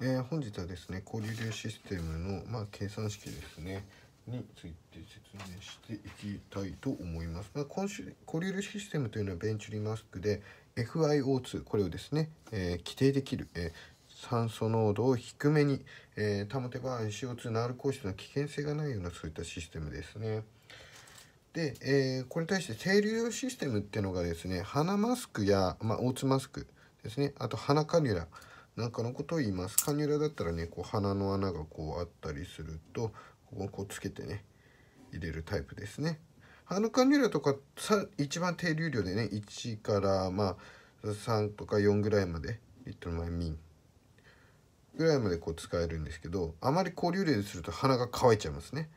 えー、本日はですね、交流流システムの、まあ、計算式ですね、について説明していきたいと思います。まあ、今週、交流流システムというのはベンチュリーマスクで、FiO2、これをですね、えー、規定できる、えー、酸素濃度を低めに、え保てば CO2 のアルコール質の危険性がないようなそういったシステムですね。で、えこれに対して清流システムっていうのがですね鼻マスクや、まあ、オーツマスクですねあと鼻カニュラなんかのことを言います。カニュラだったらね、こう鼻の穴がこうあったりすると、ここをこうつけてね、入れるタイプですね。鼻カニュラとかさ一番低流量でね1からまあ3とか4ぐらいまでリットルマイミンぐらいまでこう使えるんですけどあまり高流量ですると鼻が乾いちゃいますね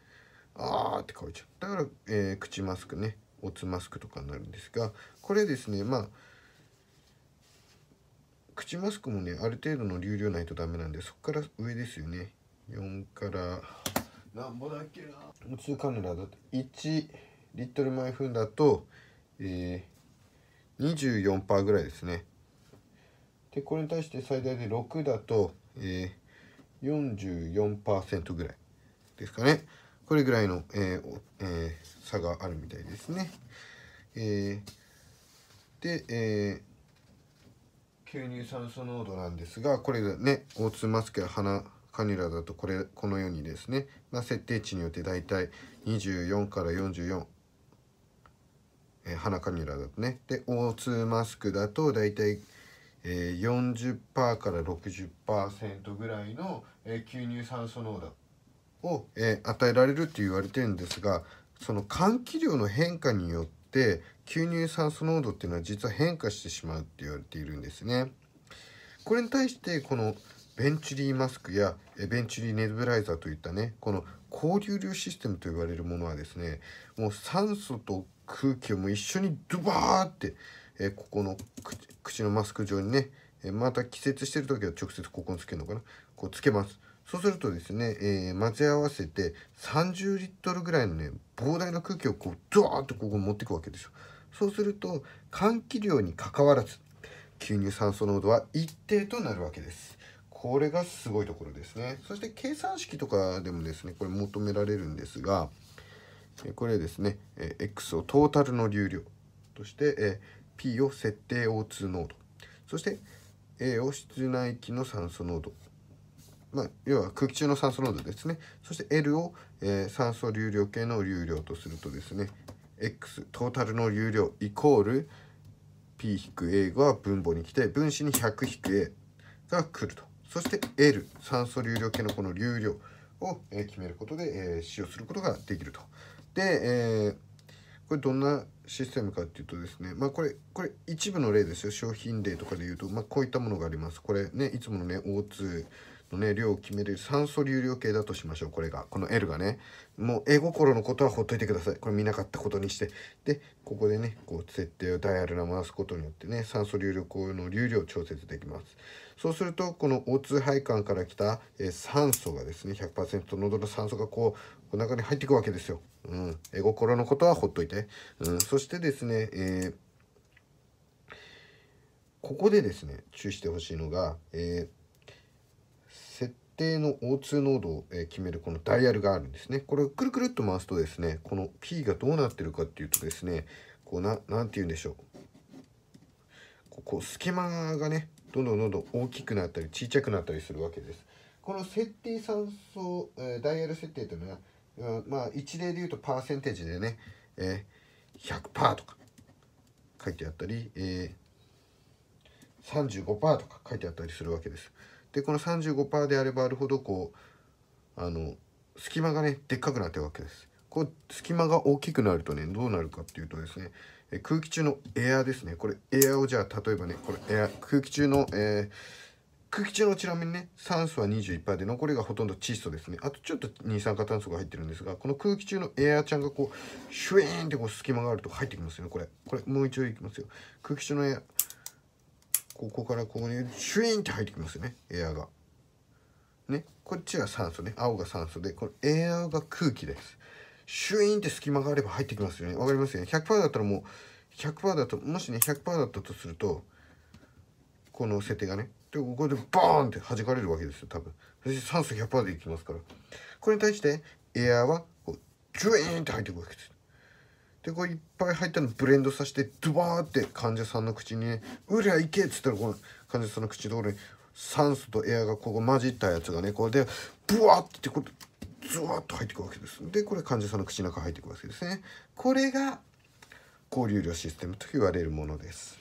あーって乾いちゃうだから、えー、口マスクねおつマスクとかになるんですがこれですねまあ口マスクもねある程度の流量ないとダメなんでそこから上ですよね4から何ぼだっけな普通カメラだと1リットル毎分だと、えー、24%ぐらいですねでこれに対して最大で6だと、えー、44%ぐらいですかねこれぐらいの、えーえー、差があるみたいですね、えで、え吸入酸素濃度なんですがこれがねオーツマスクや鼻カニラだとこれこのようにですね、まあ、設定値によってだいたい24から44、え鼻カニラだとねで O2 マスクだとだいたいえー、40%から60%ぐらいの、えー、吸入酸素濃度を、えー、与えられるって言われてるんですがその換気量の変化によって吸入酸素濃度っていうのは実は変化してしまうって言われているんですね。これに対してこのベンチュリーマスクやベンチュリーネブライザーといったねこの交流量システムと言われるものはですねもう酸素と空気をも一緒にドバーってえここの口のマスク状にねまた季節してる時は直接ここにつけるのかなこうつけますそうするとですね、えー、混ぜ合わせて30リットルぐらいのね膨大な空気をこうドワーッとここに持っていくわけですよそうすると換気量にかかわらず吸入酸素濃度は一定となるわけです。これがすごいところですね。そして計算式とかでもですね、これ求められるんですが、これですね、X をトータルの流量として P を設定 O2 濃度、そして A を室内機の酸素濃度、まあ、要は空気中の酸素濃度ですね、そして L を酸素流量計の流量とするとですね、x トータルの流量イコール p-a が分母に来て分子に 100-a が来るとそして L 酸素流量計のこの流量を決めることで使用することができるとで、えこれどんなシステムかっていうとですねまあこれこれ一部の例ですよ商品例とかで言うと、まあ、こういったものがありますこれねいつものね O2 のね量を決める酸素流量計だとしましょうこれがこの L がねもう絵心のことはほっといてくださいこれ見なかったことにしてでここでねこう設定をダイヤルが回すことによってね酸素流量の流量を調節できますそうするとこの O2 配管から来た、え酸素がですね100%喉の酸素がこうお腹に入っていくわけですよ、うん、絵心のことはほっといて、うん、そしてですね、えーここでですね注意してほしいのが、えー定の O2 濃度を決めるこのダイヤルがあるんですね。これをくるくるっと回すとですね、この P がどうなってるかっていうとですね、こうな、なんて言うんでしょう。ここ、隙間がね、どんどんどんどん大きくなったり小さくなったりするわけです。この設定酸素、えダイヤル設定というのは、まあ一例で言うとパーセンテージでね、え100%とか書いてあったり、えー35%とか書いてあったりするわけです。でこの35%であればあるほどこうあの隙間がねでっかくなってるわけです。こう隙間が大きくなるとねどうなるかっていうとですね空気中のエアーですねこれエアをじゃあ例えばねこれエア空気中の、えー、空気中のちなみにね酸素は21%で残りがほとんど窒素ですねあとちょっと二酸化炭素が入ってるんですがこの空気中のエアーちゃんがこうシュエーンってこう隙間があると入ってきますよねこれこれもう一度いきますよ空気中のエアここからここにシュイーンって入ってきますよねエアが。ねこっちが酸素ね青が酸素でこのエアが空気です。シュイーンって隙間があれば入ってきますよねわかりますよね100%だったらもう100%だともしね100%だったとするとこの設定がねでここでバーンって弾かれるわけですよ多分そして酸素100%でいきますからこれに対してエアはこうジュイーンって入ってくくわけですでこいっぱい入ったのブレンドさせてドバーって患者さんの口にね「うりゃいけ!」っつったらこの患者さんの口のとに酸素とエアがここ混じったやつがねこれでブワーってこれズワーッと入ってくわけですでこれ患者さんの口の中入ってくわけですねこれが交流量システムと言われるものです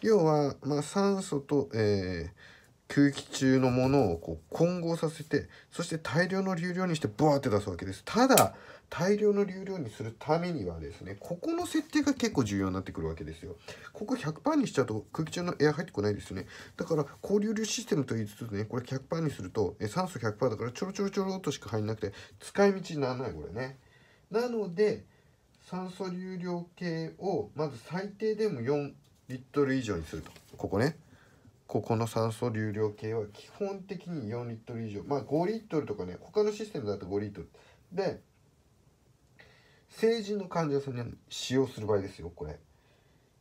要は、まあ、酸素と、えー空気中のものをこう混合させてそして大量の流量にしてブワーって出すわけですただ大量の流量にするためにはですねここの設定が結構重要になってくるわけですよここ100%にしちゃうと空気中のエア入ってこないですよねだから高流量システムと言いつつねこれ100%にすると酸素100%だからちょろちょろちょろとしか入んなくて使い道にならないこれねなので酸素流量計をまず最低でも4リットル以上にするとここねここの酸素流量計は基本的に4リットル以上まあ5リットルとかね他のシステムだと5リットルで成人の患者さんに使用する場合ですよこれ、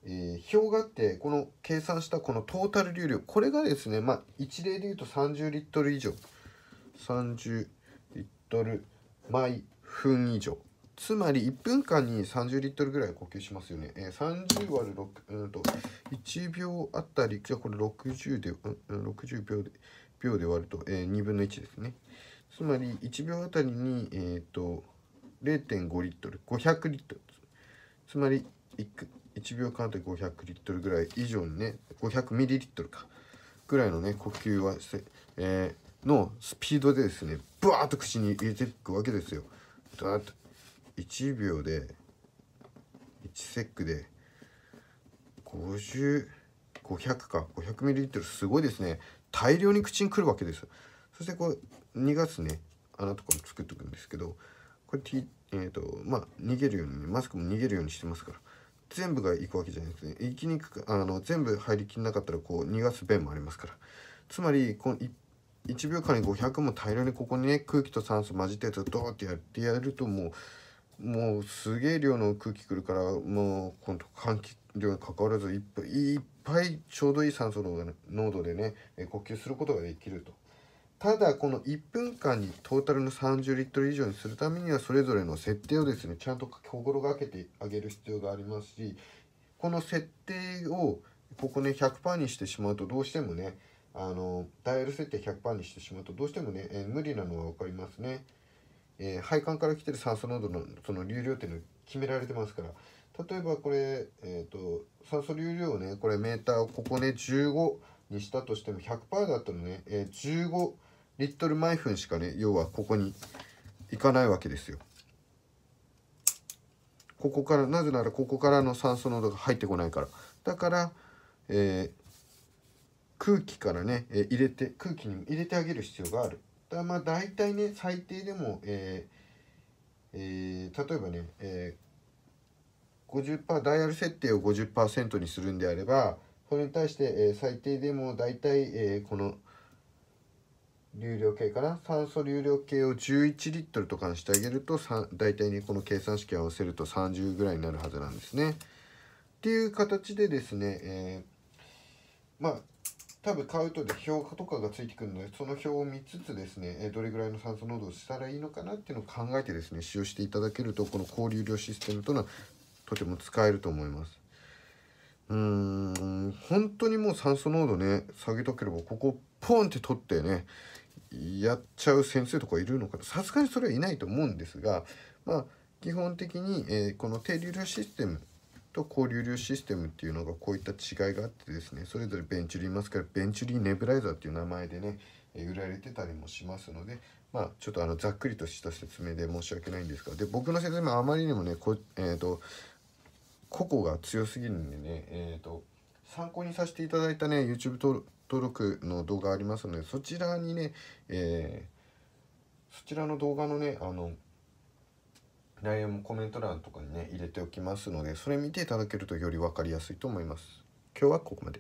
えー、表があってこの計算したこのトータル流量これがですねまあ一例で言うと30リットル以上30リットル毎分以上つまり1分間に30リットルぐらい呼吸しますよね。えー、30割る6、うんと、1秒あたり、じゃあこれ60で、うん、60秒で、秒で割ると、えー、2分の1ですね。つまり1秒あたりに、えーと、0.5リットル、500リットル。つまり 1, 1秒間で500リットルぐらい以上にね、500ミリリットルか、ぐらいのね、呼吸はせ、えー、のスピードでですね、ぶわーっと口に入れていくわけですよ。だーっと1秒で1セックで50500か 500ml すごいですね大量に口にくるわけですそしてこう逃がすね穴とかも作っとくんですけどこれえーと、まあ逃げるように、マスクも逃げるようにしてますから全部がいくわけじゃないですね行きにくくあの全部入りきんなかったらこう逃がす便もありますからつまりこの1秒間に500も大量にここにね空気と酸素混じってやつをドーってやってやるともうもうすげえ量の空気来るからもう今度換気量にかかわらずいっぱいいっぱいちょうどいい酸素の濃度でね呼吸することができると。ただこの1分間にトータルの30リットル以上にするためにはそれぞれの設定をですねちゃんと心がけてあげる必要がありますしこの設定をここね100%にしてしまうとどうしてもねあのダイヤル設定100%にしてしまうとどうしてもね、え無理なのは分かりますね。えー、配管から来てる酸素濃度のその流量っていうの決められてますから例えばこれ、えーと、酸素流量をねこれメーターをここね15にしたとしても100%だったらね、えー、15リットル毎分しかね要はここに行かないわけですよ。ここからなぜならここからの酸素濃度が入ってこないからだから、えー、空気からね、えー、入れて空気に入れてあげる必要があるだまあ大体ね最低でも、えーえー、例えばね、えー、50%ダイヤル設定を50%にするんであればそれに対して、えー、最低でも大体、えー、この流量計から酸素流量計を11リットルとかにしてあげると大体ねこの計算式合わせると30ぐらいになるはずなんですね。っていう形でですね、えー、まあ多分買うとで価とかがついてくるのでその表を見つつですね、えどれぐらいの酸素濃度をしたらいいのかなっていうのを考えてですね使用していただけるとこの交流量システムというのはとても使えると思いますうーん本当にもう酸素濃度ね下げとければここポンって取ってねやっちゃう先生とかいるのかなさすがにそれはいないと思うんですがまあ基本的に、えー、この低流量システムと交流量システムっていうのがこういった違いがあってですねそれぞれベンチュリーマスカラベンチュリーネブライザーっていう名前でね売られてたりもしますので、まあ、ちょっとあのざっくりとした説明で申し訳ないんですがで僕の説明はあまりにもねこ、えーと、個々が強すぎるんでね、えーと、と参考にさせていただいたね YouTube 登録の動画ありますのでそちらにね、えー、そちらの動画のねあの l i もコメント欄とかにね入れておきますのでそれ見ていただけるとより分かりやすいと思います。今日はここまで